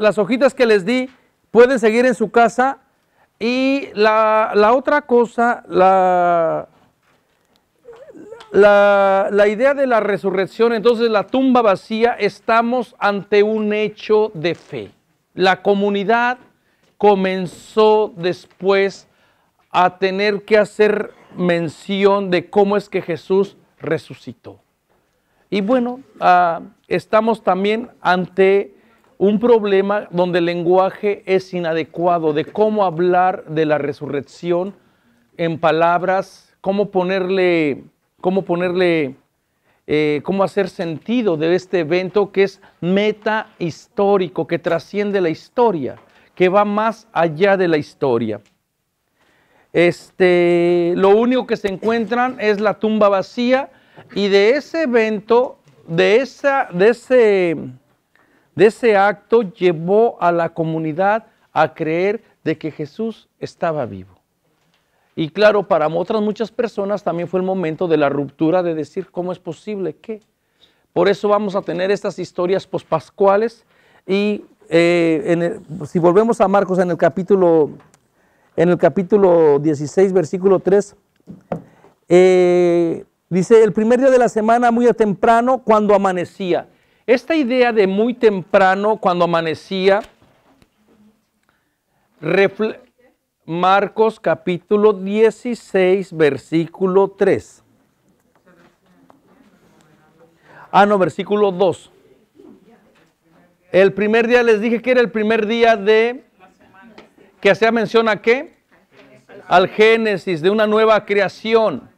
las hojitas que les di pueden seguir en su casa. Y la, otra cosa, la, la, idea de la resurrección, entonces la tumba vacía, estamos ante un hecho de fe. La comunidad comenzó después a tener que hacer mención de cómo es que Jesús resucitó. Y bueno, ah, estamos también ante un problema donde el lenguaje es inadecuado, de cómo hablar de la resurrección en palabras, cómo ponerle, cómo ponerle, eh, cómo hacer sentido de este evento que es meta histórico, que trasciende la historia, que va más allá de la historia. Este, lo único que se encuentran es la tumba vacía y de ese evento, de esa, de ese ese acto llevó a la comunidad a creer de que Jesús estaba vivo. Y claro, para otras muchas personas también fue el momento de la ruptura de decir, ¿cómo es posible que? Por eso vamos a tener estas historias pospascuales y eh, si volvemos a Marcos en el capítulo, en el capítulo 16, versículo 3, eh, dice, el primer día de la semana, muy temprano, cuando amanecía. Esta idea de muy temprano, cuando amanecía, Marcos capítulo 16, versículo 3. Ah, no, versículo 2. El primer día les dije que era el primer día de que hacía mención a qué? Al Génesis, de una nueva creación.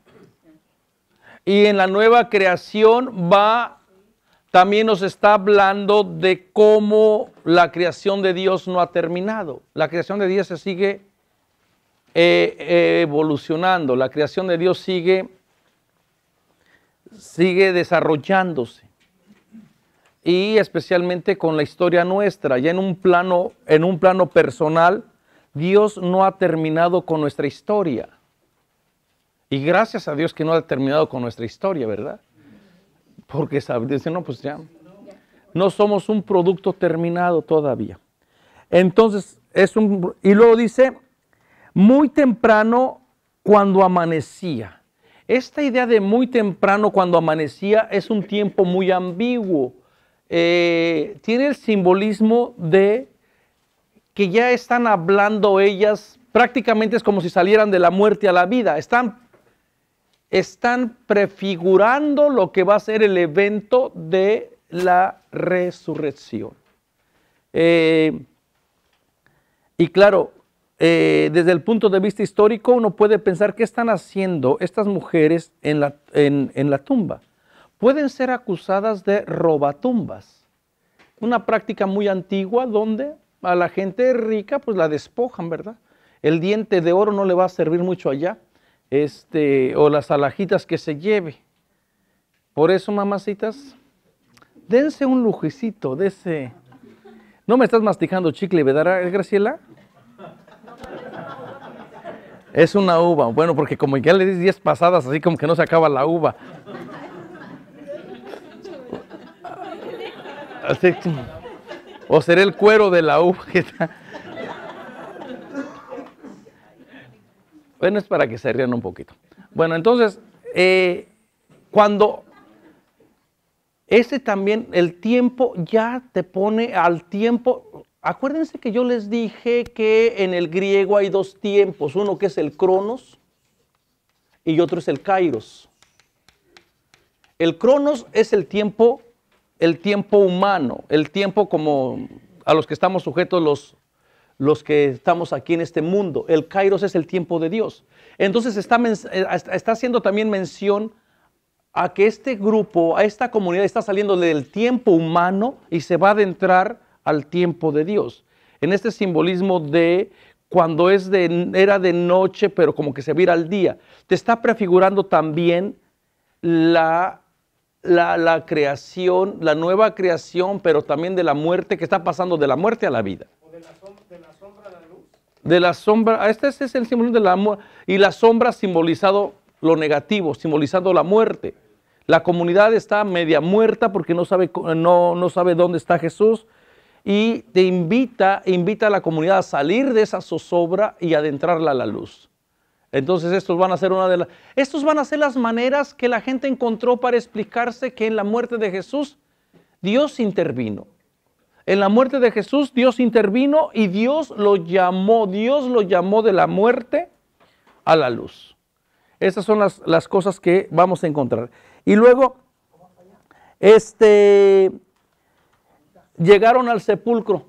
Y en la nueva creación va también nos está hablando de cómo la creación de Dios no ha terminado. La creación de Dios se sigue eh, evolucionando, la creación de Dios sigue, sigue desarrollándose. Y especialmente con la historia nuestra, ya en un plano, en un plano personal, Dios no ha terminado con nuestra historia. Y gracias a Dios que no ha terminado con nuestra historia, ¿verdad? Porque dice, no, pues ya. No somos un producto terminado todavía. Entonces, es un. Y luego dice, muy temprano cuando amanecía. Esta idea de muy temprano cuando amanecía es un tiempo muy ambiguo. Eh, tiene el simbolismo de que ya están hablando ellas, prácticamente es como si salieran de la muerte a la vida, están están prefigurando lo que va a ser el evento de la resurrección. Eh, y claro, eh, desde el punto de vista histórico uno puede pensar qué están haciendo estas mujeres en la, en, la tumba. Pueden ser acusadas de robatumbas, una práctica muy antigua donde a la gente rica pues la despojan, ¿verdad? El diente de oro no le va a servir mucho allá este, o las alajitas que se lleve. Por eso, mamacitas, dense un lujecito, dense. No me estás masticando chicle, ¿verdad, Graciela? Es una uva. Bueno, porque como ya le di 10 pasadas, así como que no se acaba la uva. Así, o será el cuero de la uva Bueno, es para que se rían un poquito. Bueno, entonces, eh, cuando ese también, el tiempo ya te pone al tiempo. Acuérdense que yo les dije que en el griego hay dos tiempos, uno que es el cronos y otro es el kairos. El cronos es el tiempo, el tiempo humano, el tiempo como a los que estamos sujetos los los que estamos aquí en este mundo. El kairos es el tiempo de Dios. Entonces eh, está, haciendo también mención a que este grupo, a esta comunidad está saliendo del tiempo humano y se va a adentrar al tiempo de Dios. En este simbolismo de cuando es de, era de noche, pero como que se vira al día, te está prefigurando también la creación, la nueva creación, pero también de la muerte que está pasando de la muerte a la vida de la sombra a la luz. De la sombra, ah, este, este es el símbolo del amor. Y la sombra simbolizado lo negativo, simbolizando la muerte. La comunidad está media muerta porque no sabe, no sabe dónde está Jesús. Y te invita, invita a la comunidad a salir de esa zozobra y adentrarla a la luz. Entonces estos van a ser una de estos van a ser las maneras que la gente encontró para explicarse que en la muerte de Jesús Dios intervino. En la muerte de Jesús Dios intervino y Dios lo llamó, Dios lo llamó de la muerte a la luz. Esas son las, cosas que vamos a encontrar. Y luego, este, llegaron al sepulcro.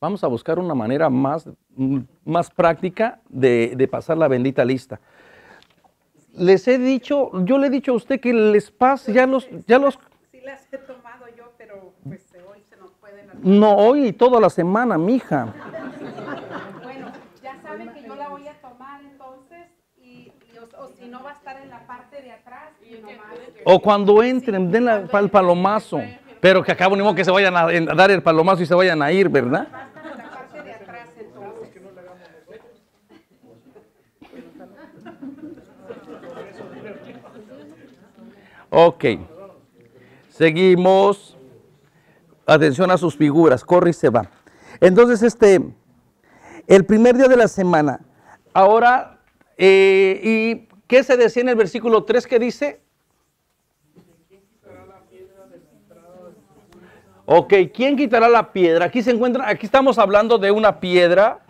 Vamos a buscar una manera más, más práctica de, pasar la bendita lista les he dicho, yo le he dicho a usted que el espacio ya los, ya los, no hoy y toda la semana, mija. Bueno, ya saben que yo la voy a tomar entonces, y, o, si no va a estar en la parte de atrás. nomás... O cuando entren, den la, el palomazo. Pero que acabo ni modo que se vayan a, dar el palomazo y se vayan a ir, ¿verdad? en la parte de atrás Ok. Seguimos atención a sus figuras, corre y se va. Entonces, este, el primer día de la semana, ahora, eh, ¿y qué se decía en el versículo 3 que dice? Ok, ¿quién quitará la piedra? Aquí se encuentra, aquí estamos hablando de una piedra.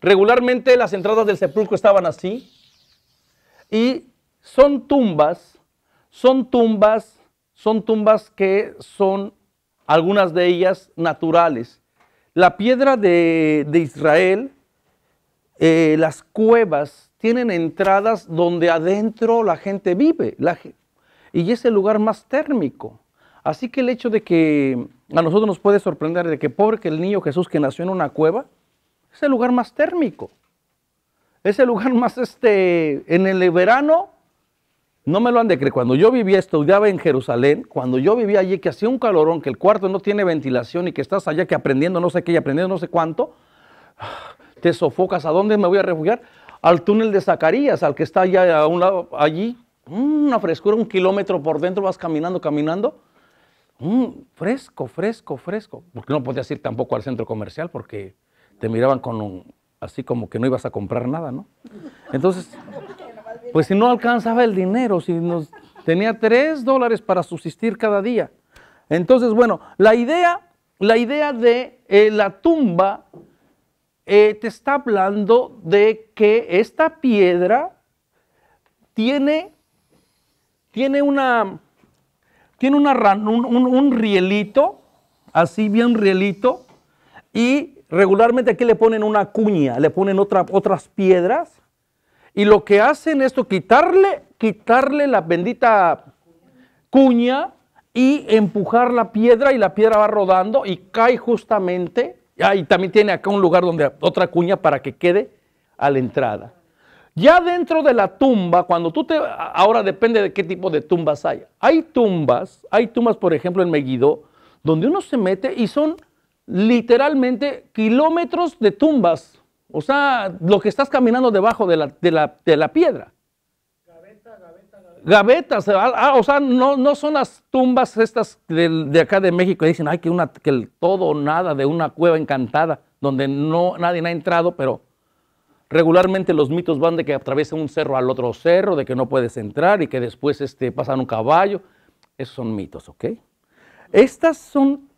Regularmente las entradas del sepulcro estaban así. Y son tumbas, son tumbas, son tumbas que son algunas de ellas naturales. La piedra de, Israel, eh, las cuevas tienen entradas donde adentro la gente vive la, y es el lugar más térmico. Así que el hecho de que a nosotros nos puede sorprender de que pobre que el niño Jesús que nació en una cueva, es el lugar más térmico. Es el lugar más este, en el verano no me lo han de creer. Cuando yo vivía, estudiaba en Jerusalén, cuando yo vivía allí, que hacía un calorón, que el cuarto no tiene ventilación y que estás allá, que aprendiendo no sé qué y aprendiendo no sé cuánto, te sofocas. ¿A dónde me voy a refugiar? Al túnel de Zacarías, al que está allá a un lado, allí. Una frescura, un kilómetro por dentro, vas caminando, caminando. Mm, fresco, fresco, fresco. Porque no podías ir tampoco al centro comercial porque te miraban con así como que no ibas a comprar nada, ¿no? Entonces, pues si no alcanzaba el dinero, si nos tenía tres dólares para subsistir cada día. Entonces, bueno, la idea, la idea de eh, la tumba eh, te está hablando de que esta piedra tiene, tiene una, tiene una un, rielito, así bien rielito, y regularmente aquí le ponen una cuña, le ponen otras piedras y lo que hacen es quitarle, quitarle la bendita cuña y empujar la piedra y la piedra va rodando y cae justamente. Ah, y también tiene acá un lugar donde otra cuña para que quede a la entrada. Ya dentro de la tumba, cuando tú te... Ahora depende de qué tipo de tumbas hay. Hay tumbas, hay tumbas, por ejemplo, en Megiddo, donde uno se mete y son literalmente kilómetros de tumbas. O sea, lo que estás caminando debajo de la, de la, piedra. Gaveta, gaveta, gaveta. Gavetas, ah, ah, o sea, no, son las tumbas estas de, acá de México. Dicen, ay, que, una, que el todo o nada de una cueva encantada donde no, nadie ha entrado, pero regularmente los mitos van de que atraviesa un cerro al otro cerro, de que no puedes entrar y que después este, pasan un caballo. Esos son mitos, ¿ok? Estas son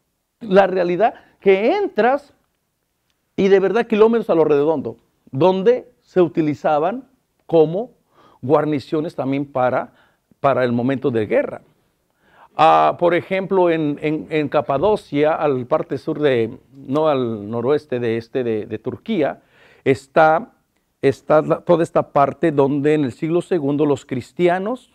la realidad que entras y de verdad kilómetros a lo redondo, donde se utilizaban como guarniciones también para, para el momento de guerra. Ah, por ejemplo, en, en, en, Capadocia, al parte sur de, no al noroeste de este de, Turquía, está, está toda esta parte donde en el siglo II los cristianos,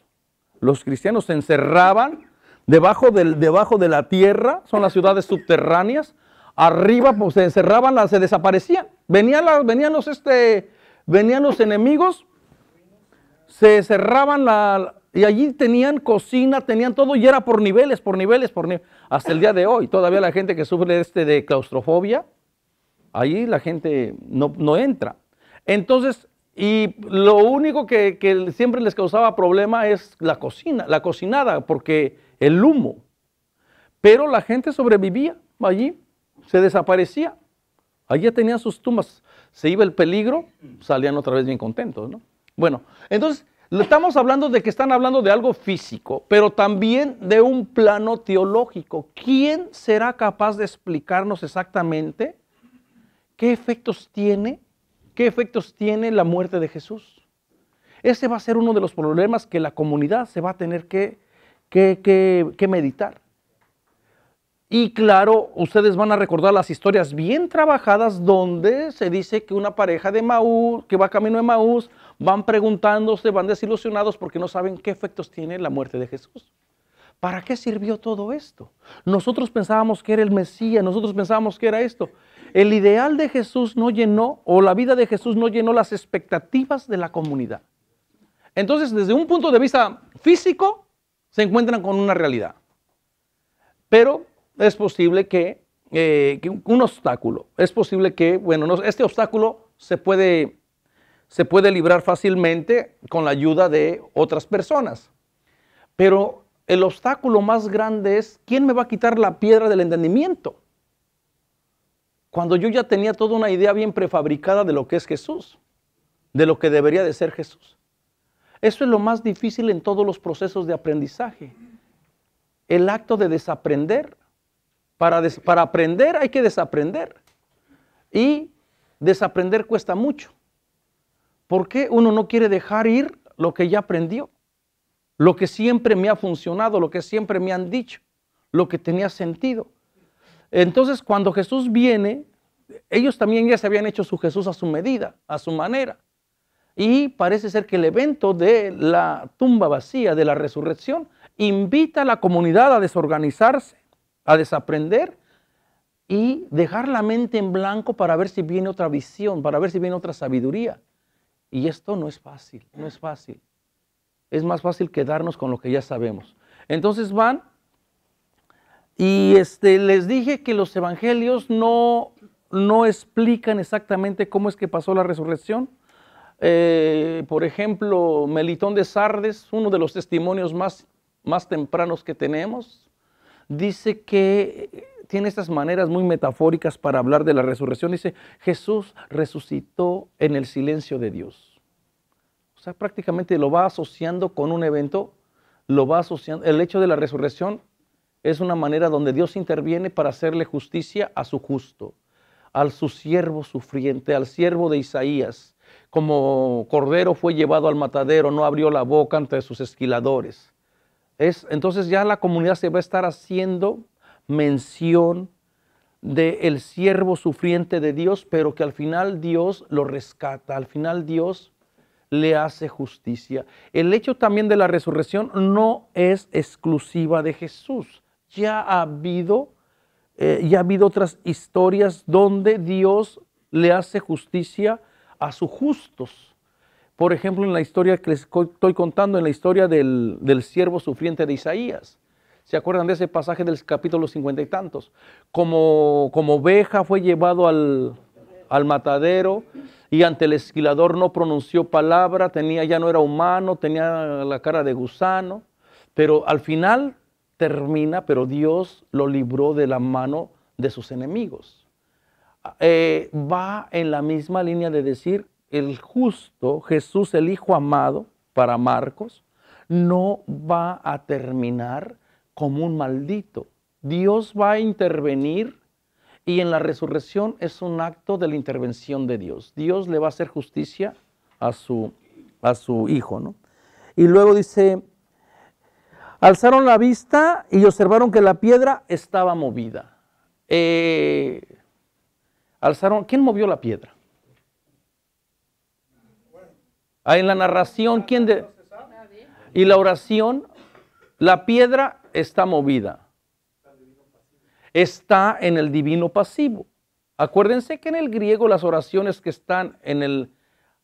los cristianos se encerraban debajo, del, debajo de la tierra, son las ciudades subterráneas, Arriba pues, se encerraban, se desaparecían. Venían, venían, los, este, venían los enemigos, se cerraban la, y allí tenían cocina, tenían todo y era por niveles, por niveles, por Hasta el día de hoy, todavía la gente que sufre este de claustrofobia, ahí la gente no, entra. Entonces, y lo único que, que, siempre les causaba problema es la cocina, la cocinada, porque el humo. Pero la gente sobrevivía allí se desaparecía. Allí tenían sus tumbas. Se iba el peligro, salían otra vez bien contentos, ¿no? Bueno, entonces estamos hablando de que están hablando de algo físico, pero también de un plano teológico. ¿Quién será capaz de explicarnos exactamente qué efectos tiene, qué efectos tiene la muerte de Jesús? Ese va a ser uno de los problemas que la comunidad se va a tener que meditar. Y claro, ustedes van a recordar las historias bien trabajadas donde se dice que una pareja de Maús, que va camino de Maús, van preguntándose, van desilusionados porque no saben qué efectos tiene la muerte de Jesús. ¿Para qué sirvió todo esto? Nosotros pensábamos que era el Mesías, nosotros pensábamos que era esto. El ideal de Jesús no llenó, o la vida de Jesús no llenó las expectativas de la comunidad. Entonces, desde un punto de vista físico, se encuentran con una realidad. Pero es posible que, eh, un, obstáculo, es posible que, bueno, este obstáculo se puede, se puede librar fácilmente con la ayuda de otras personas. Pero el obstáculo más grande es, ¿quién me va a quitar la piedra del entendimiento? Cuando yo ya tenía toda una idea bien prefabricada de lo que es Jesús, de lo que debería de ser Jesús. Eso es lo más difícil en todos los procesos de aprendizaje. El acto de desaprender para, aprender hay que desaprender. Y desaprender cuesta mucho. ¿Por qué uno no quiere dejar ir lo que ya aprendió? Lo que siempre me ha funcionado, lo que siempre me han dicho, lo que tenía sentido. Entonces, cuando Jesús viene, ellos también ya se habían hecho su Jesús a su medida, a su manera. Y parece ser que el evento de la tumba vacía, de la resurrección, invita a la comunidad a desorganizarse a desaprender y dejar la mente en blanco para ver si viene otra visión, para ver si viene otra sabiduría. Y esto no es fácil, no es fácil. Es más fácil quedarnos con lo que ya sabemos. Entonces van y este, les dije que los evangelios no, no explican exactamente cómo es que pasó la resurrección. Eh, por ejemplo, Melitón de Sardes, uno de los testimonios más, más tempranos que tenemos, dice que eh, tiene estas maneras muy metafóricas para hablar de la resurrección. Dice, Jesús resucitó en el silencio de Dios. O sea, prácticamente lo va asociando con un evento, lo va asociando. El hecho de la resurrección es una manera donde Dios interviene para hacerle justicia a su justo, al su siervo sufriente, al siervo de Isaías. Como cordero fue llevado al matadero, no abrió la boca ante sus esquiladores entonces ya la comunidad se va a estar haciendo mención del el siervo sufriente de Dios, pero que al final Dios lo rescata, al final Dios le hace justicia. El hecho también de la resurrección no es exclusiva de Jesús. Ya ha habido, eh, ya ha habido otras historias donde Dios le hace justicia a sus justos. Por ejemplo, en la historia que les estoy contando, en la historia del, siervo sufriente de Isaías. ¿Se acuerdan de ese pasaje del capítulo cincuenta y tantos? Como, como oveja fue llevado al, matadero y ante el esquilador no pronunció palabra, tenía, ya no era humano, tenía la cara de gusano, pero al final termina, pero Dios lo libró de la mano de sus enemigos. Ah, eh, va en la misma línea de decir, el justo, Jesús el Hijo amado, para Marcos, no va a terminar como un maldito. Dios va a intervenir y en la resurrección es un acto de la intervención de Dios. Dios le va a hacer justicia a su, a su hijo. ¿no? Y luego dice, alzaron la vista y observaron que la piedra estaba movida. Eh, alzaron, ¿quién movió la piedra? En la narración, ¿quién de... Y la oración, la piedra está movida. Está en el divino pasivo. Acuérdense que en el griego las oraciones que están en el...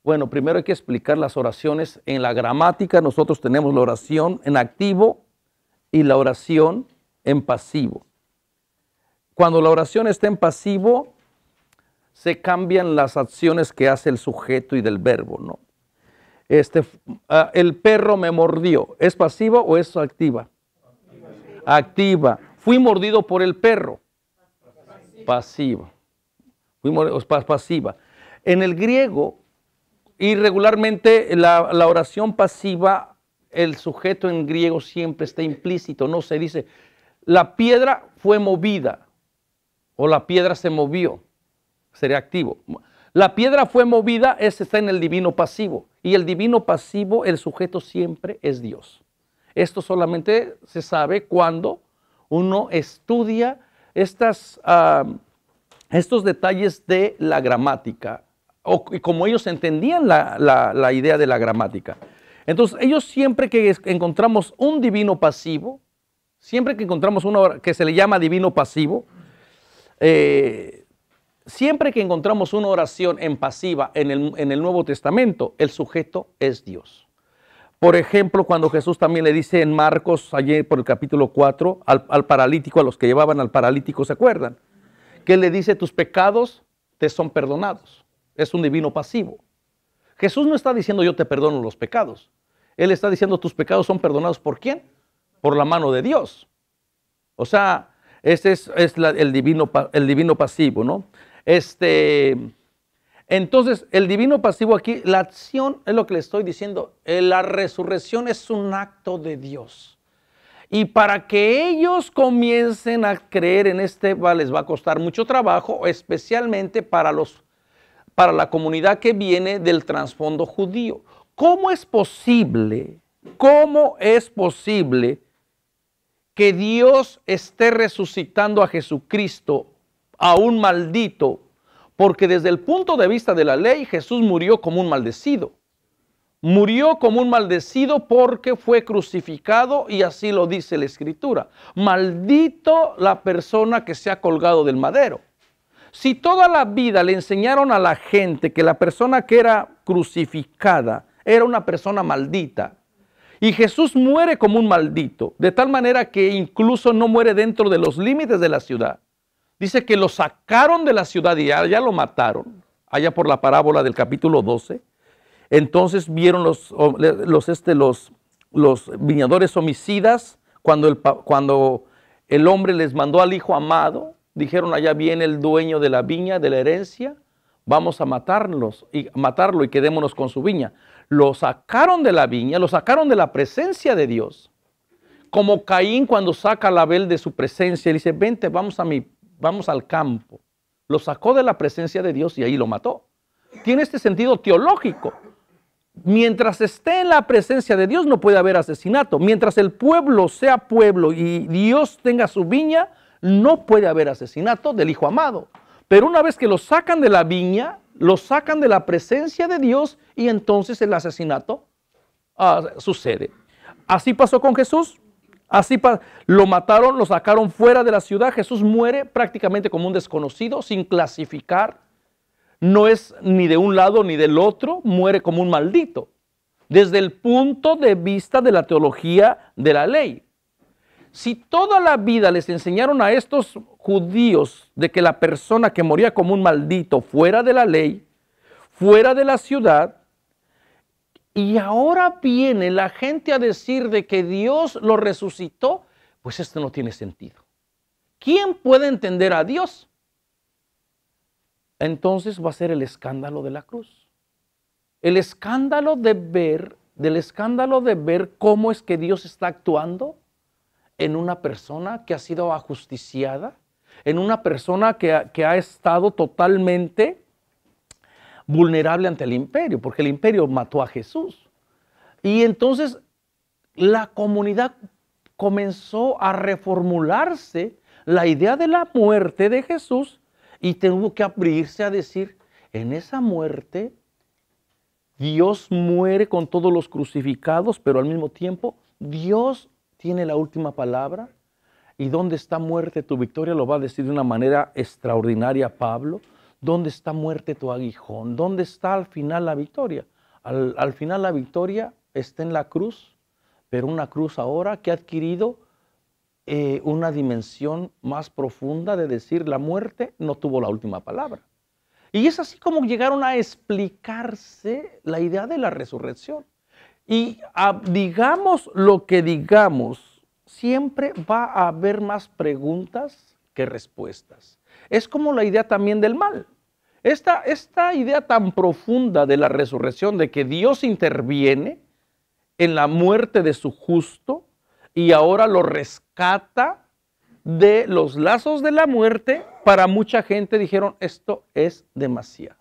Bueno, primero hay que explicar las oraciones en la gramática. Nosotros tenemos la oración en activo y la oración en pasivo. Cuando la oración está en pasivo, se cambian las acciones que hace el sujeto y del verbo, ¿no? Este, ah, el perro me mordió. ¿Es pasiva o es activa? Activa. Fui mordido por el perro. Pasiva. pasiva. En el griego, irregularmente la, la oración pasiva, el sujeto en griego siempre está implícito. No se dice, la piedra fue movida o la piedra se movió. Sería activo. La piedra fue movida, ese está en el divino pasivo y el divino pasivo, el sujeto siempre es Dios. Esto solamente se sabe cuando uno estudia estos detalles de la gramática, o, y como ellos entendían la, la idea de la gramática. Entonces, ellos siempre que encontramos un divino pasivo, siempre que encontramos uno que se le llama divino pasivo, eh, Siempre que encontramos una oración en pasiva en el, Nuevo Testamento, el sujeto es Dios. Por ejemplo, cuando Jesús también le dice en Marcos, ayer por el capítulo 4, al, paralítico, a los que llevaban al paralítico, ¿se acuerdan? Que le dice, tus pecados te son perdonados. Es un divino pasivo. Jesús no está diciendo yo te perdono los pecados. Él está diciendo tus pecados son perdonados por quién? Por la mano de Dios. O sea, ese es, el, divino, el divino pasivo, ¿no? Este, entonces, el divino pasivo aquí, la acción es lo que le estoy diciendo, eh, la resurrección es un acto de Dios. Y para que ellos comiencen a creer en este, les va a costar mucho trabajo, especialmente para, los, para la comunidad que viene del trasfondo judío. ¿Cómo es posible? ¿Cómo es posible que Dios esté resucitando a Jesucristo a un maldito, porque desde el punto de vista de la ley Jesús murió como un maldecido. Murió como un maldecido porque fue crucificado y así lo dice la escritura. Maldito la persona que se ha colgado del madero. Si toda la vida le enseñaron a la gente que la persona que era crucificada era una persona maldita, y Jesús muere como un maldito, de tal manera que incluso no muere dentro de los límites de la ciudad, dice que lo sacaron de la ciudad y allá lo mataron, allá por la parábola del capítulo 12. Entonces vieron los, los, este, los, los viñadores homicidas cuando el, cuando el hombre les mandó al hijo amado, dijeron allá viene el dueño de la viña, de la herencia, vamos a y matarlo y quedémonos con su viña. Lo sacaron de la viña, lo sacaron de la presencia de Dios. Como Caín cuando saca a Abel de su presencia y dice, vente, vamos a mi vamos al campo, lo sacó de la presencia de Dios y ahí lo mató. Tiene este sentido teológico. Mientras esté en la presencia de Dios no puede haber asesinato. Mientras el pueblo sea pueblo y Dios tenga su viña, no puede haber asesinato del Hijo amado. Pero una vez que lo sacan de la viña, lo sacan de la presencia de Dios y entonces el asesinato ah, sucede. Así pasó con Jesús. Así lo mataron, lo sacaron fuera de la ciudad. Jesús muere prácticamente como un desconocido, sin clasificar. No es ni de un lado ni del otro, muere como un maldito, desde el punto de vista de la teología de la ley. Si toda la vida les enseñaron a estos judíos de que la persona que moría como un maldito fuera de la ley, fuera de la ciudad, y ahora viene la gente a decir de que Dios lo resucitó, pues esto no tiene sentido. ¿Quién puede entender a Dios? Entonces va a ser el escándalo de la cruz. El escándalo de ver, del escándalo de ver cómo es que Dios está actuando en una persona que ha sido ajusticiada, en una persona que, que ha estado totalmente vulnerable ante el imperio, porque el imperio mató a Jesús. Y entonces la comunidad comenzó a reformularse la idea de la muerte de Jesús y tuvo que abrirse a decir, en esa muerte Dios muere con todos los crucificados, pero al mismo tiempo Dios tiene la última palabra. Y donde está muerte, tu victoria lo va a decir de una manera extraordinaria Pablo. ¿Dónde está muerte tu aguijón? ¿Dónde está al final la victoria? Al, final la victoria está en la cruz, pero una cruz ahora que ha adquirido eh, una dimensión más profunda de decir la muerte no tuvo la última palabra. Y es así como llegaron a explicarse la idea de la resurrección. Y ah, digamos lo que digamos, siempre va a haber más preguntas que respuestas es como la idea también del mal. Esta, esta idea tan profunda de la resurrección, de que Dios interviene en la muerte de su justo y ahora lo rescata de los lazos de la muerte, para mucha gente dijeron, esto es demasiado.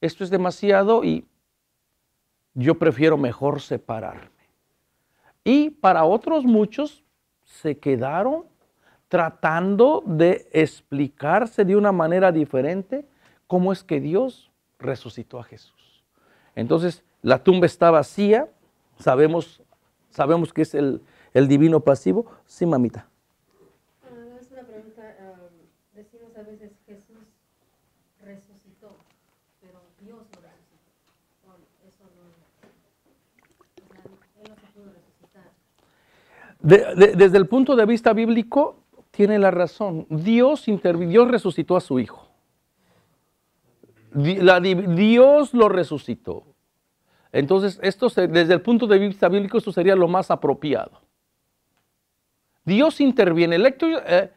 Esto es demasiado y yo prefiero mejor separarme. Y para otros muchos se quedaron tratando de explicarse de una manera diferente cómo es que Dios resucitó a Jesús. Entonces, la tumba está vacía, sabemos, sabemos que es el, divino pasivo. Sí, mamita. Ah, es una pregunta. Ah, decimos a veces Jesús resucitó, pero Dios no resucitó. eso no, no se pudo resucitar. desde el punto de vista bíblico, tiene la razón. Dios Dios resucitó a su hijo. Dios lo resucitó. Entonces, esto desde el punto de vista bíblico, esto sería lo más apropiado. Dios interviene. Eh,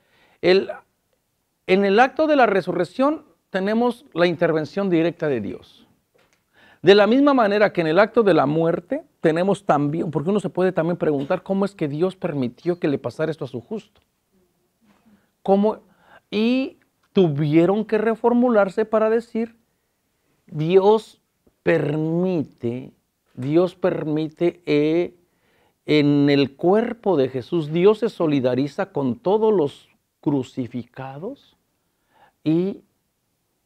en el acto de la resurrección tenemos la intervención directa de Dios. De la misma manera que en el acto de la muerte tenemos también, porque uno se puede también preguntar cómo es que Dios permitió que le pasara esto a su justo. Y tuvieron que reformularse para decir, Dios permite, Dios permite eh, en el cuerpo de Jesús, Dios se solidariza con todos los crucificados y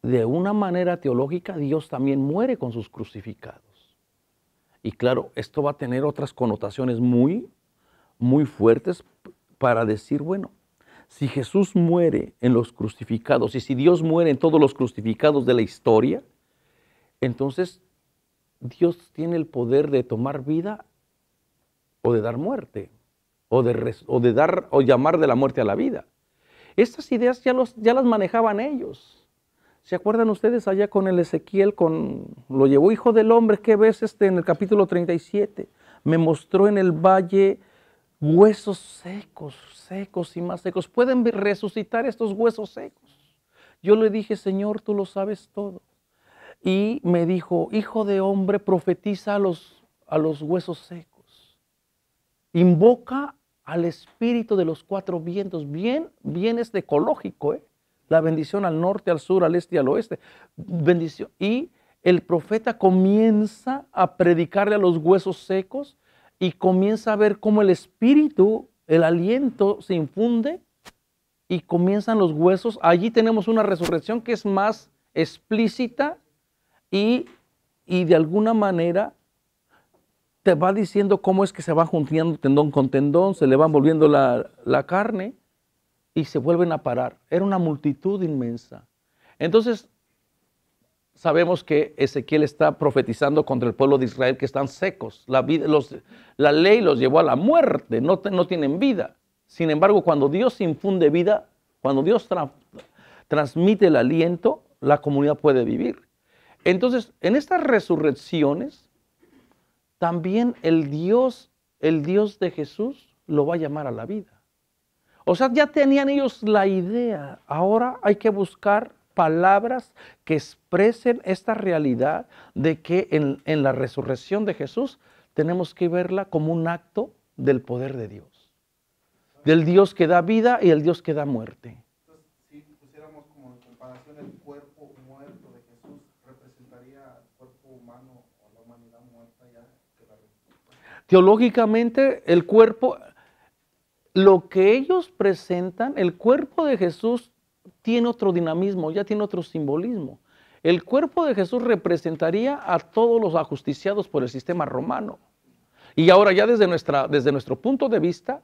de una manera teológica Dios también muere con sus crucificados. Y claro, esto va a tener otras connotaciones muy, muy fuertes para decir, bueno, si Jesús muere en los crucificados y si Dios muere en todos los crucificados de la historia, entonces Dios tiene el poder de tomar vida o de dar muerte, o de, dar o llamar de la muerte a la vida. Estas ideas ya, ya las manejaban ellos. ¿Se acuerdan ustedes allá con el Ezequiel, con lo llevó Hijo del Hombre? ¿Qué ves este en el capítulo 37? Me mostró en el valle huesos secos, secos y más secos. Pueden resucitar estos huesos secos. Yo le dije, Señor, tú lo sabes todo. Y me dijo, hijo de hombre, profetiza a los, a los huesos secos. Invoca al espíritu de los cuatro vientos. Bien, bien es ecológico, ¿eh? La bendición al norte, al sur, al este y al oeste. Bendición. Y el profeta comienza a predicarle a los huesos secos y comienza a ver cómo el espíritu, el aliento se infunde y comienzan los huesos. Allí tenemos una resurrección que es más explícita y, de alguna manera te va diciendo cómo es que se va juntando tendón con tendón, se le van volviendo la, la carne y se vuelven a parar. Era una multitud inmensa. Entonces, sabemos que Ezequiel está profetizando contra el pueblo de Israel que están secos. La, ley los llevó a la muerte, no, tienen vida. Sin embargo, cuando Dios infunde vida, cuando Dios transmite el aliento, la comunidad puede vivir. Entonces, en estas resurrecciones, también el Dios, el Dios de Jesús, lo va a llamar a la vida. O sea, ya tenían ellos la idea. Ahora hay que buscar palabras que expresen esta realidad de que en, la resurrección de Jesús tenemos que verla como un acto del poder de Dios, del Dios que da vida y el Dios que da muerte. Si como comparación el cuerpo cuerpo muerto de Jesús, ¿representaría humano la humanidad muerta? Teológicamente, el cuerpo, lo que ellos presentan, el cuerpo de Jesús tiene otro dinamismo, ya tiene otro simbolismo. El cuerpo de Jesús representaría a todos los ajusticiados por el sistema romano. Y ahora ya desde, nuestra, desde nuestro punto de vista,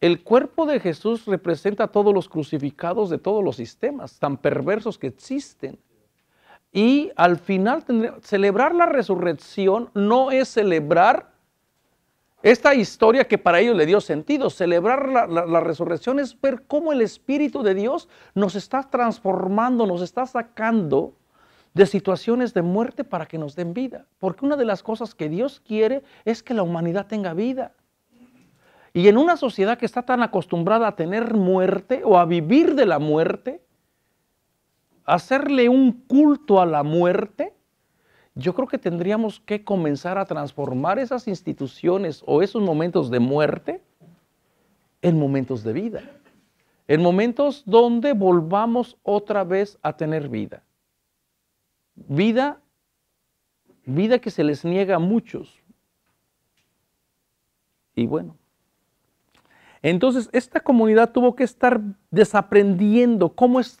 el cuerpo de Jesús representa a todos los crucificados de todos los sistemas tan perversos que existen. Y al final celebrar la resurrección no es celebrar esta historia que para ellos le dio sentido, celebrar la, resurrección es ver cómo el Espíritu de Dios nos está transformando, nos está sacando de situaciones de muerte para que nos den vida. Porque una de las cosas que Dios quiere es que la humanidad tenga vida. Y en una sociedad que está tan acostumbrada a tener muerte o a vivir de la muerte, hacerle un culto a la muerte yo creo que tendríamos que comenzar a transformar esas instituciones o esos momentos de muerte en momentos de vida, en momentos donde volvamos otra vez a tener vida. Vida, vida que se les niega a muchos. Y bueno, entonces esta comunidad tuvo que estar desaprendiendo cómo es,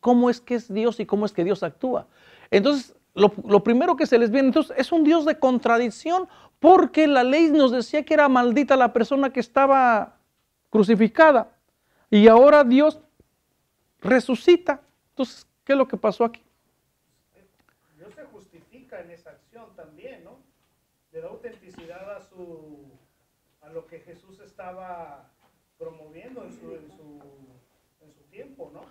cómo es que es Dios y cómo es que Dios actúa. Entonces lo, primero que se les viene. Entonces es un Dios de contradicción porque la ley nos decía que era maldita la persona que estaba crucificada. Y ahora Dios resucita. Entonces, ¿qué es lo que pasó aquí? Dios se justifica en esa acción también, ¿no? Le da autenticidad a, su, a lo que Jesús estaba promoviendo en su, en su tiempo, ¿no?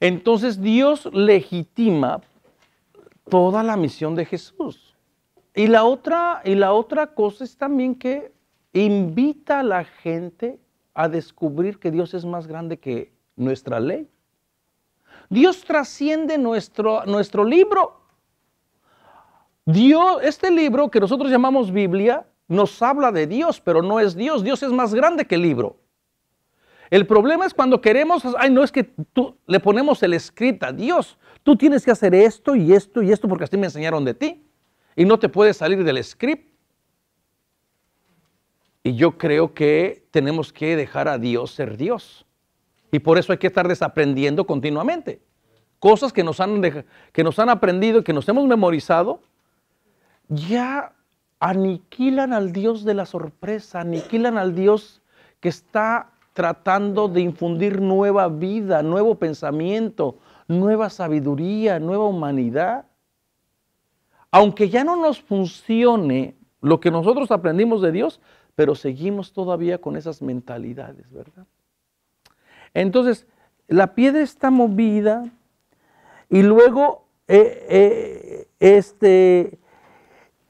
Entonces Dios legitima toda la misión de Jesús. Y la otra, y la otra cosa es también que invita a la gente a descubrir que Dios es más grande que nuestra ley. Dios trasciende nuestro, nuestro libro. Dios, este libro que nosotros llamamos Biblia, nos habla de Dios, pero no es Dios. Dios es más grande que el libro. El problema es cuando queremos, ay, no es que tú le ponemos el escrito a Dios. Tú tienes que hacer esto y esto y esto porque así me enseñaron de ti. Y no te puedes salir del script. Y yo creo que tenemos que dejar a Dios ser Dios. Y por eso hay que estar desaprendiendo continuamente. Cosas que nos han, que nos han aprendido que nos hemos memorizado, ya aniquilan al Dios de la sorpresa, aniquilan al Dios que está tratando de infundir nueva vida, nuevo pensamiento, nueva sabiduría, nueva humanidad. Aunque ya no nos funcione lo que nosotros aprendimos de Dios, pero seguimos todavía con esas mentalidades, ¿verdad? Entonces, la piedra está movida y luego, eh, eh, este,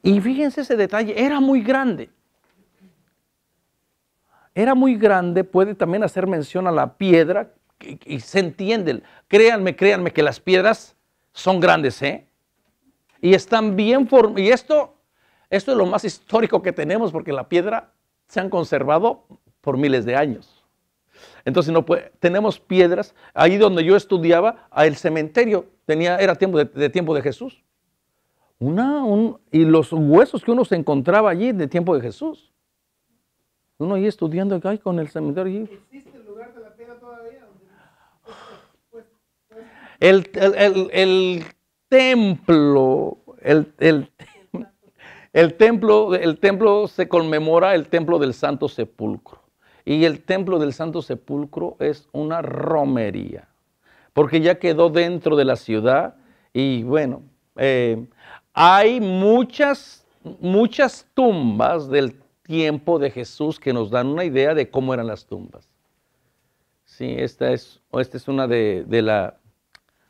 y fíjense ese detalle, era muy grande. Era muy grande, puede también hacer mención a la piedra y, se entienden. Créanme, créanme que las piedras son grandes, ¿eh? Y están bien formadas. Y esto, esto es lo más histórico que tenemos porque la piedra se han conservado por miles de años. Entonces no tenemos piedras. Ahí donde yo estudiaba, el cementerio tenía, era tiempo de, tiempo de Jesús. Una, y los huesos que uno se encontraba allí de tiempo de Jesús. Uno ahí estudiando acá con el cementerio. El, el, el, templo, el templo se conmemora el templo del Santo Sepulcro. Y el templo del Santo Sepulcro es una romería, porque ya quedó dentro de la ciudad y bueno, eh, hay muchas, muchas tumbas del tiempo de Jesús que nos dan una idea de cómo eran las tumbas. Sí, esta es, esta es una de, de, la,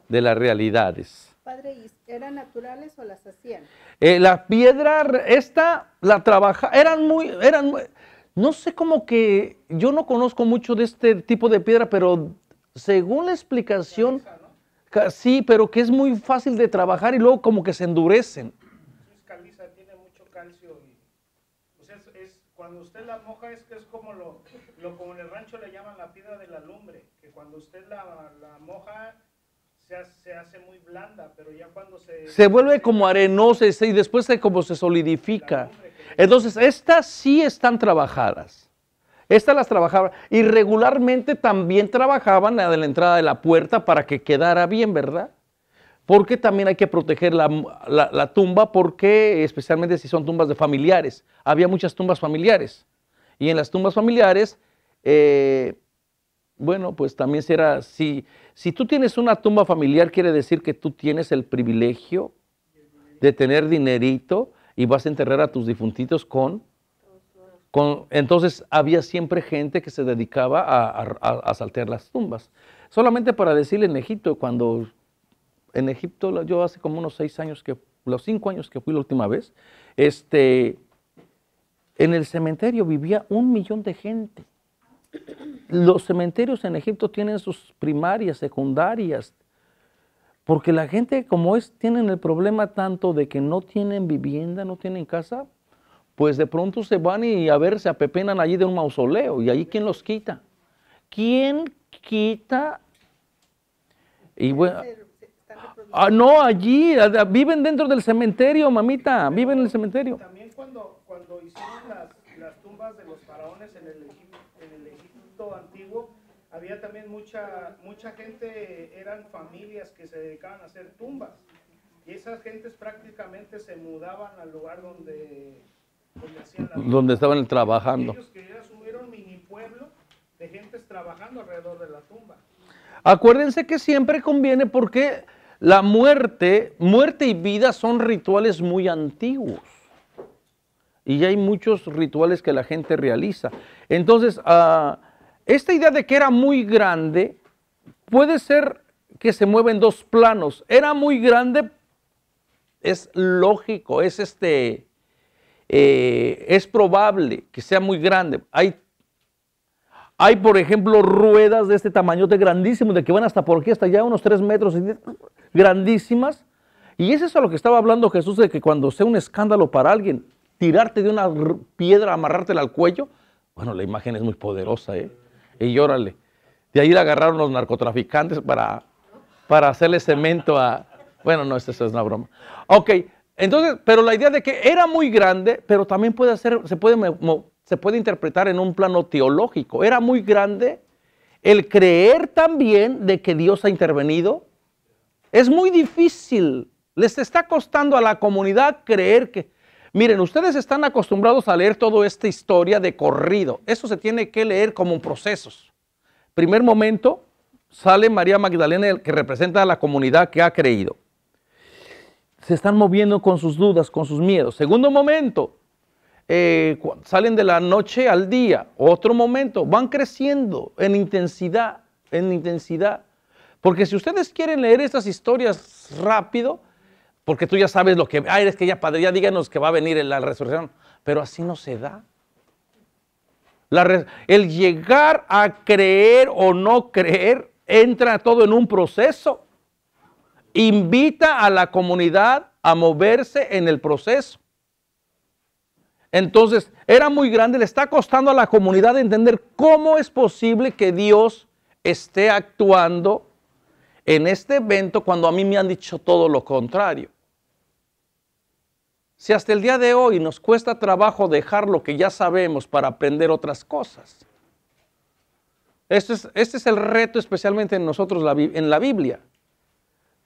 de las realidades. Padre, ¿eran naturales o las hacían? Eh, la piedra, esta la trabaja, eran muy, eran no sé cómo que, yo no conozco mucho de este tipo de piedra, pero según la explicación, caliza, ¿no? sí, pero que es muy fácil de trabajar y luego como que se endurecen. Es caliza, tiene mucho calcio y, o sea, es, cuando usted la moja es que es como lo, lo, como en el rancho le llaman la piedra de la lumbre, que cuando usted la moja se hace, muy blanda, pero ya cuando se... Se vuelve como arenosa este, y después se, como se solidifica. Entonces, estas sí están trabajadas. Estas las trabajaban y regularmente también trabajaban la de la entrada de la puerta para que quedara bien, ¿verdad? Porque también hay que proteger la, tumba, porque especialmente si son tumbas de familiares. Había muchas tumbas familiares. Y en las tumbas familiares, eh, bueno, pues también será, si, si tú tienes una tumba familiar, quiere decir que tú tienes el privilegio de tener dinerito y vas a enterrar a tus difuntitos con... con entonces había siempre gente que se dedicaba a, a, saltear las tumbas. Solamente para decirle en Egipto, cuando en Egipto yo hace como unos seis años que, los cinco años que fui la última vez, este, en el cementerio vivía un millón de gente. Los cementerios en Egipto tienen sus primarias, secundarias, porque la gente como es, tienen el problema tanto de que no tienen vivienda, no tienen casa, pues de pronto se van y a ver, se apepenan allí de un mausoleo, y ahí quién los quita. ¿Quién quita? Y bueno, ah, no, allí, viven dentro del cementerio, mamita, viven en el cementerio. También cuando, hicieron las tumbas de los faraones en el había también mucha, mucha gente, eran familias que se dedicaban a hacer tumbas. Y esas gentes prácticamente se mudaban al lugar donde, donde estaban trabajando. pueblo de gentes trabajando alrededor de la tumba. Acuérdense que siempre conviene porque la muerte, muerte y vida son rituales muy antiguos. Y ya hay muchos rituales que la gente realiza. Entonces, a... Ah, esta idea de que era muy grande puede ser que se mueva en dos planos. Era muy grande, es lógico, es este, eh, es probable que sea muy grande. Hay, hay, por ejemplo, ruedas de este tamañote grandísimo, de que van hasta por aquí, hasta allá, unos tres metros, grandísimas. Y es eso a lo que estaba hablando Jesús, de que cuando sea un escándalo para alguien, tirarte de una piedra, amarrártela al cuello, bueno, la imagen es muy poderosa, ¿eh? y llórale. De ahí la agarraron los narcotraficantes para, para hacerle cemento a... Bueno, no, esta es una broma. Ok, entonces, pero la idea de que era muy grande, pero también puede hacer, se puede, se puede interpretar en un plano teológico. Era muy grande el creer también de que Dios ha intervenido. Es muy difícil. Les está costando a la comunidad creer que Miren, ustedes están acostumbrados a leer toda esta historia de corrido. Eso se tiene que leer como procesos. Primer momento, sale María Magdalena, que representa a la comunidad que ha creído. Se están moviendo con sus dudas, con sus miedos. Segundo momento, eh, salen de la noche al día. Otro momento, van creciendo en intensidad, en intensidad. Porque si ustedes quieren leer estas historias rápido, porque tú ya sabes lo que, ah, eres que ya Padre, ya díganos que va a venir la resurrección, pero así no se da. el llegar a creer o no creer entra todo en un proceso. Invita a la comunidad a moverse en el proceso. Entonces, era muy grande, le está costando a la comunidad entender cómo es posible que Dios esté actuando en este evento cuando a mí me han dicho todo lo contrario. Si hasta el día de hoy nos cuesta trabajo dejar lo que ya sabemos para aprender otras cosas. Este es, el reto especialmente en nosotros en la Biblia.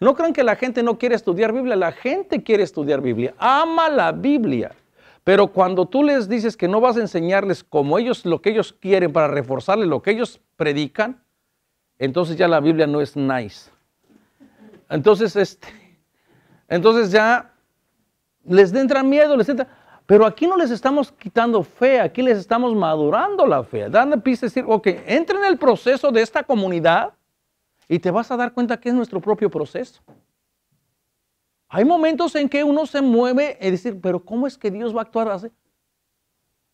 No crean que la gente no quiere estudiar Biblia, la gente quiere estudiar Biblia, ama la Biblia. Pero cuando tú les dices que no vas a enseñarles como ellos lo que ellos quieren para reforzarles lo que ellos predican, entonces ya la Biblia no es nice. Entonces, este, entonces ya les entra miedo, les entra... Pero aquí no les estamos quitando fe, aquí les estamos madurando la fe, dando pista decir, ok, entra en el proceso de esta comunidad y te vas a dar cuenta que es nuestro propio proceso. Hay momentos en que uno se mueve y decir, pero ¿cómo es que Dios va a actuar así?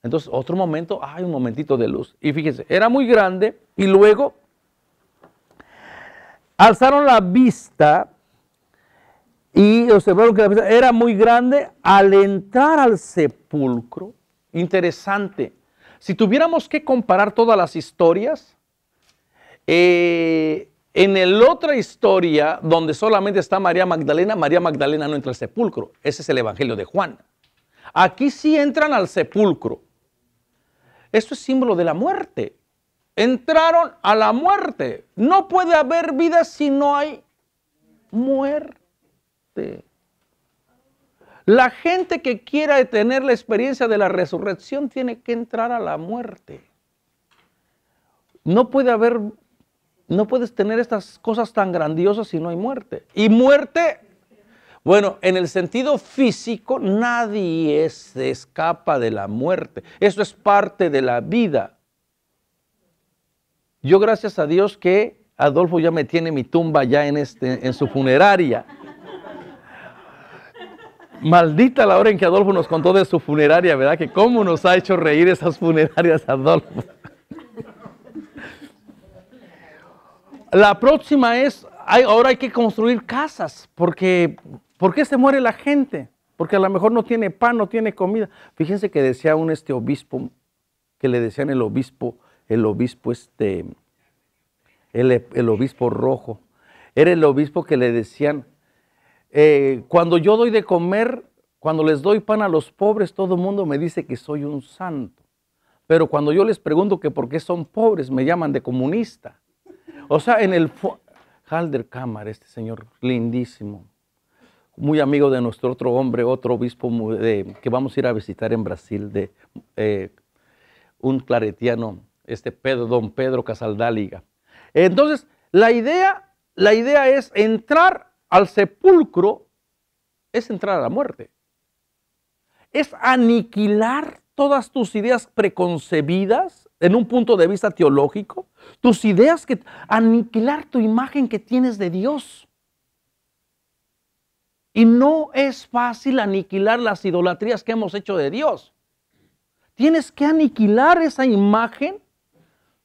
Entonces, otro momento, hay un momentito de luz. Y fíjense, era muy grande y luego alzaron la vista y observaron que la era muy grande al entrar al sepulcro. Interesante. Si tuviéramos que comparar todas las historias, eh, en la otra historia, donde solamente está María Magdalena, María Magdalena no entra al sepulcro. Ese es el Evangelio de Juan. Aquí sí entran al sepulcro. Esto es símbolo de la muerte. Entraron a la muerte. No puede haber vida si no hay muerte. Este, la gente que quiera tener la experiencia de la resurrección tiene que entrar a la muerte. No puede haber, no puedes tener estas cosas tan grandiosas si no hay muerte. Y muerte, bueno, en el sentido físico, nadie se escapa de la muerte. Eso es parte de la vida. Yo gracias a Dios que Adolfo ya me tiene mi tumba ya en, este, en su funeraria. Maldita la hora en que Adolfo nos contó de su funeraria, ¿verdad? Que cómo nos ha hecho reír esas funerarias, Adolfo. La próxima es, ahora hay que construir casas, porque ¿por qué se muere la gente? Porque a lo mejor no tiene pan, no tiene comida. Fíjense que decía un este obispo, que le decían el obispo, el obispo este, el obispo rojo. Era el obispo que le decían eh, cuando yo doy de comer, cuando les doy pan a los pobres, todo el mundo me dice que soy un santo. Pero cuando yo les pregunto que por qué son pobres, me llaman de comunista. O sea, en el... Halder Cámara, este señor lindísimo, muy amigo de nuestro otro hombre, otro obispo que vamos a ir a visitar en Brasil, de eh, un claretiano, este Pedro, don Pedro Casaldáliga. Entonces, la idea, la idea es entrar al sepulcro es entrar a la muerte. Es aniquilar todas tus ideas preconcebidas en un punto de vista teológico, tus ideas que aniquilar tu imagen que tienes de Dios. Y no es fácil aniquilar las idolatrías que hemos hecho de Dios. Tienes que aniquilar esa imagen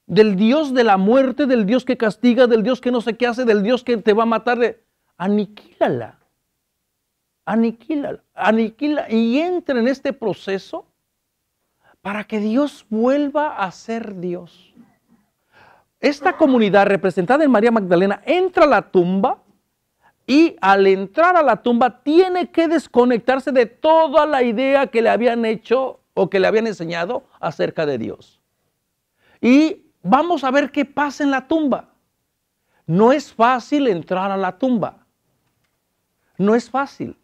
del Dios de la muerte, del Dios que castiga, del Dios que no sé qué hace, del Dios que te va a matar aniquílala, aniquílala, aniquila y entra en este proceso para que Dios vuelva a ser Dios. Esta comunidad representada en María Magdalena entra a la tumba y al entrar a la tumba tiene que desconectarse de toda la idea que le habían hecho o que le habían enseñado acerca de Dios. Y vamos a ver qué pasa en la tumba. No es fácil entrar a la tumba. No es fácil,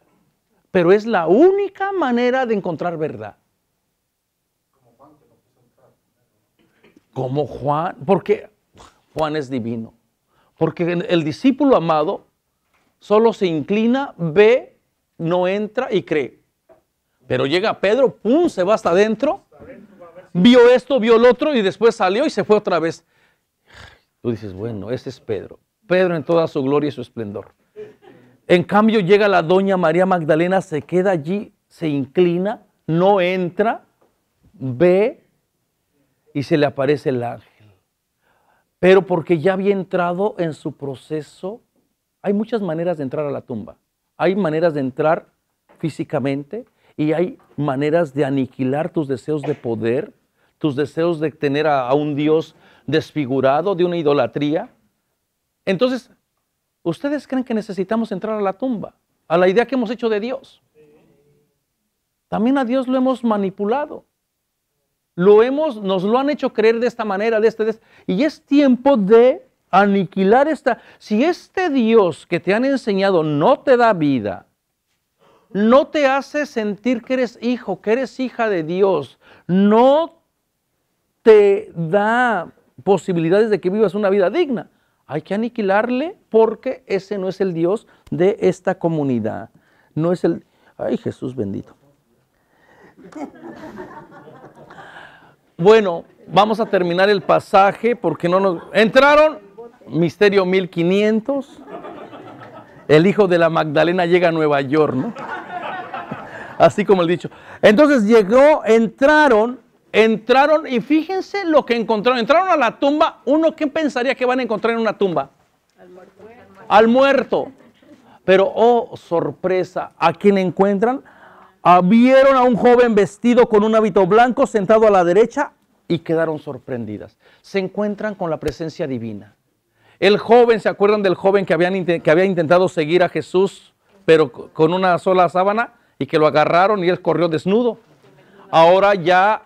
pero es la única manera de encontrar verdad. Como Juan, porque Juan es divino. Porque el discípulo amado solo se inclina, ve, no entra y cree. Pero llega Pedro, pum, se va hasta adentro, vio esto, vio el otro y después salió y se fue otra vez. Tú dices, bueno, ese es Pedro. Pedro en toda su gloria y su esplendor. En cambio llega la doña María Magdalena, se queda allí, se inclina, no entra, ve y se le aparece el ángel. Pero porque ya había entrado en su proceso, hay muchas maneras de entrar a la tumba. Hay maneras de entrar físicamente y hay maneras de aniquilar tus deseos de poder, tus deseos de tener a, un Dios desfigurado, de una idolatría. Entonces, ¿Ustedes creen que necesitamos entrar a la tumba? A la idea que hemos hecho de Dios. También a Dios lo hemos manipulado. Lo hemos, nos lo han hecho creer de esta manera, de esta, de este. Y es tiempo de aniquilar esta. Si este Dios que te han enseñado no te da vida, no te hace sentir que eres hijo, que eres hija de Dios, no te da posibilidades de que vivas una vida digna hay que aniquilarle porque ese no es el Dios de esta comunidad. No es el... Ay, Jesús bendito. Bueno, vamos a terminar el pasaje porque no nos... ¿Entraron? Misterio 1500. El hijo de la Magdalena llega a Nueva York, ¿no? Así como el dicho. Entonces llegó, entraron Entraron y fíjense lo que encontraron. Entraron a la tumba. Uno, ¿qué pensaría que van a encontrar en una tumba? Al muerto. Pero, oh, sorpresa, a quien encuentran, vieron a un joven vestido con un hábito blanco sentado a la derecha y quedaron sorprendidas. Se encuentran con la presencia divina. El joven, ¿se acuerdan del joven que, que había intentado seguir a Jesús, pero con una sola sábana y que lo agarraron y él corrió desnudo? Ahora ya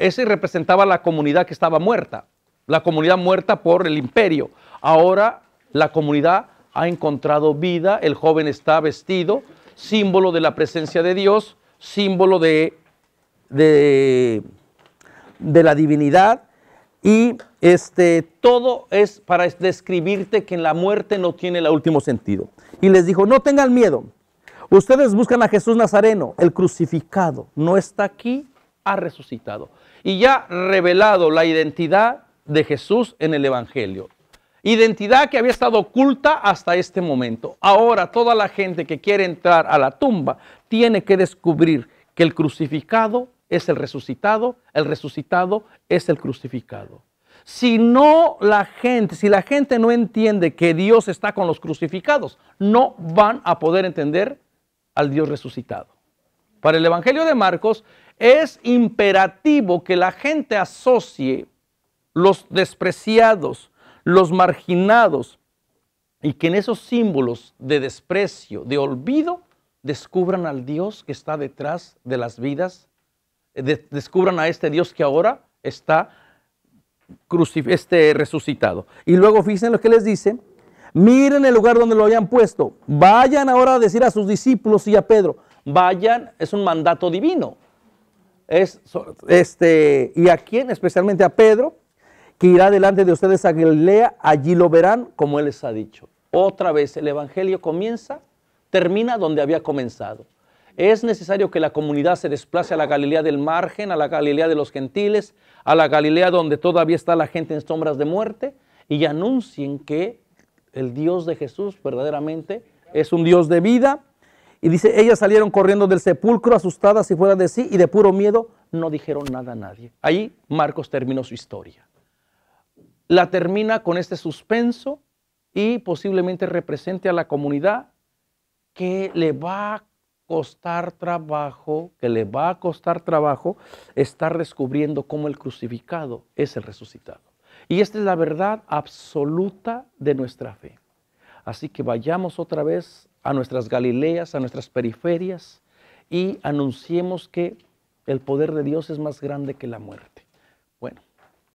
ese representaba la comunidad que estaba muerta, la comunidad muerta por el imperio. Ahora la comunidad ha encontrado vida, el joven está vestido, símbolo de la presencia de Dios, símbolo de, de, la divinidad y este, todo es para describirte que la muerte no tiene el último sentido. Y les dijo, no tengan miedo, ustedes buscan a Jesús Nazareno, el crucificado, no está aquí, ha resucitado y ya revelado la identidad de Jesús en el Evangelio. Identidad que había estado oculta hasta este momento. Ahora toda la gente que quiere entrar a la tumba tiene que descubrir que el crucificado es el resucitado, el resucitado es el crucificado. Si no la gente, si la gente no entiende que Dios está con los crucificados, no van a poder entender al Dios resucitado. Para el Evangelio de Marcos, es imperativo que la gente asocie los despreciados, los marginados, y que en esos símbolos de desprecio, de olvido, descubran al Dios que está detrás de las vidas, eh, descubran a este Dios que ahora está este, resucitado. Y luego fíjense lo que les dice, miren el lugar donde lo habían puesto, vayan ahora a decir a sus discípulos y a Pedro, vayan, es un mandato divino, este, y a quién, especialmente a Pedro, que irá delante de ustedes a Galilea, allí lo verán como él les ha dicho. Otra vez, el Evangelio comienza, termina donde había comenzado. Es necesario que la comunidad se desplace a la Galilea del margen, a la Galilea de los gentiles, a la Galilea donde todavía está la gente en sombras de muerte, y anuncien que el Dios de Jesús verdaderamente es un Dios de vida, y dice, ellas salieron corriendo del sepulcro asustadas y fuera de sí y de puro miedo no dijeron nada a nadie. Ahí Marcos terminó su historia. La termina con este suspenso y posiblemente represente a la comunidad que le va a costar trabajo, que le va a costar trabajo estar descubriendo cómo el crucificado es el resucitado. Y esta es la verdad absoluta de nuestra fe. Así que vayamos otra vez a nuestras Galileas, a nuestras periferias y anunciemos que el poder de Dios es más grande que la muerte. Bueno,